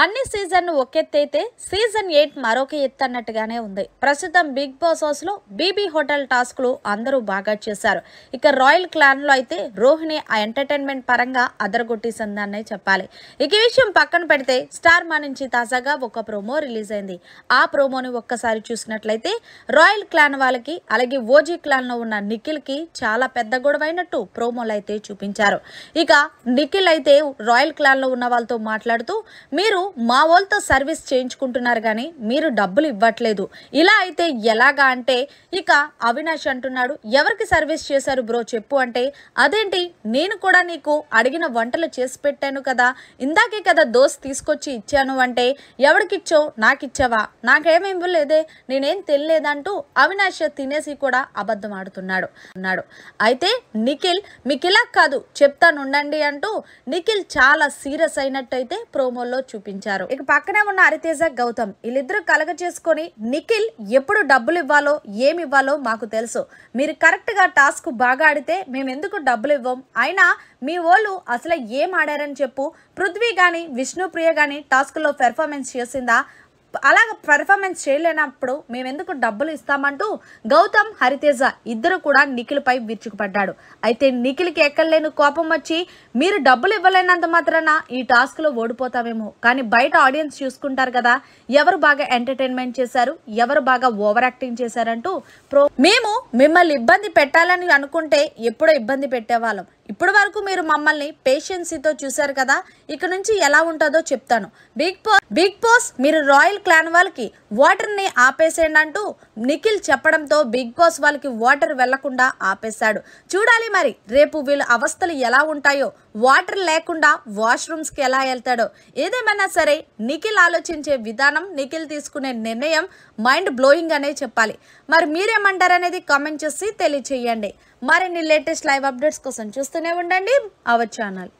అన్ని ఎత్తు ఒకెత్తైతే season eight మరొక ఎత్తు అన్నట్టుగానే ఉంది ప్రస్తుతం బిగ్ బాస్ హౌస్ లో బీబీ హోటల్ టాస్క్లు అందరూ బాగా చేశారు ఇక రాయల్ క్లాన్ లో అయితే రోహిణి ఆ ఎంటర్టైన్మెంట్ పరంగా అదరగొట్టేసిందనే చెప్పాలి ఇక విషయం పక్కన పెడితే స్టార్ మా నుంచి తాజాగా ఒక ప్రోమో రిలీజ్ అయింది ఆ ప్రోమోని ఒక్కసారి చూసినట్లయితే రాయల్ క్లాన్ వాళ్ళకి అలాగే ఓజీ క్లాన్ లో ఉన్న నిఖిల్ కి చాలా పెద్ద గొడవైనట్టు ప్రోమోలు అయితే చూపించారు ఇక నిఖిల్ అయితే రాయల్ క్లాన్ లో ఉన్న వాళ్ళతో మాట్లాడుతూ మీరు మా వాళ్ళతో సర్వీస్ చేయించుకుంటున్నారు కానీ మీరు డబ్బులు ఇవ్వట్లేదు ఇలా అయితే ఎలాగా అంటే ఇక అవినాష్ అంటున్నాడు ఎవరికి సర్వీస్ చేశారు బ్రో చెప్పు అంటే అదేంటి నేను కూడా నీకు అడిగిన వంటలు చేసి పెట్టాను కదా ఇందాకే కదా దోస్ తీసుకొచ్చి ఇచ్చాను అంటే నాకు నాకిచ్చావా నాకేమేమి లేదే నేనేం తెలియలేదంటూ అవినాష్ తినేసి కూడా అబద్ధం ఆడుతున్నాడు అన్నాడు అయితే నిఖిల్ మీకు ఇలా కాదు చెప్తానుండండి అంటూ నిఖిల్ చాలా సీరియస్ అయినట్టయితే ప్రోమోలో చూపించారు నటించారు ఇక పక్కనే ఉన్న హరితేజ గౌతమ్ వీళ్ళిద్దరూ కలగ చేసుకొని నిఖిల్ ఎప్పుడు డబ్బులు ఇవ్వాలో ఏమి ఇవ్వాలో మాకు తెలుసు మీరు కరెక్ట్గా టాస్క్ బాగా ఆడితే మేము ఎందుకు డబ్బులు ఇవ్వం అయినా మీ వాళ్ళు అసలు ఏం ఆడారని చెప్పు పృథ్వీ కానీ విష్ణుప్రియ కానీ టాస్క్లో పెర్ఫార్మెన్స్ చేసిందా అలాగ పెర్ఫార్మెన్స్ చేయలేనప్పుడు మేము ఎందుకు డబ్బులు ఇస్తామంటూ గౌతమ్ హరితేజ ఇద్దరు కూడా నిఖిల్పై విరుచుకుపడ్డాడు అయితే నిఖిల్కి ఎక్కలేని కోపం వచ్చి మీరు డబ్బులు ఇవ్వలేనంత మాత్రాన ఈ టాస్క్లో ఓడిపోతామేమో కానీ బయట ఆడియన్స్ చూసుకుంటారు కదా ఎవరు బాగా ఎంటర్టైన్మెంట్ చేశారు ఎవరు బాగా ఓవర్ యాక్టింగ్ చేశారంటూ ప్రో మేము మిమ్మల్ని ఇబ్బంది పెట్టాలని అనుకుంటే ఎప్పుడో ఇబ్బంది పెట్టేవాళ్ళం ఇప్పటి వరకు మీరు మమ్మల్ని పేషెన్సీతో చూశారు కదా ఇక నుంచి ఎలా ఉంటుందో చెప్తాను బిగ్ బాస్ బిగ్ బాస్ మీరు రాయల్ క్లాన్ వాళ్ళకి ఓటర్ని ఆపేసేయండి అంటూ నిఖిల్ చెప్పడంతో బిగ్ బాస్ వాళ్ళకి ఓటర్ వెళ్లకుండా ఆపేశాడు చూడాలి మరి రేపు వీళ్ళ అవస్థలు ఎలా ఉంటాయో వాటర్ లేకుండా వాష్రూమ్స్కి ఎలా వెళ్తాడో ఏదేమైనా సరే నిఖిల్ ఆలోచించే విధానం నిఖిల్ తీసుకునే నిర్ణయం మైండ్ బ్లోయింగ్ అనే చెప్పాలి మరి మీరేమంటారు అనేది కామెంట్ చేసి తెలియచేయండి మరిన్ని లేటెస్ట్ లైవ్ అప్డేట్స్ కోసం చూస్తూనే ఉండండి అవర్ ఛానల్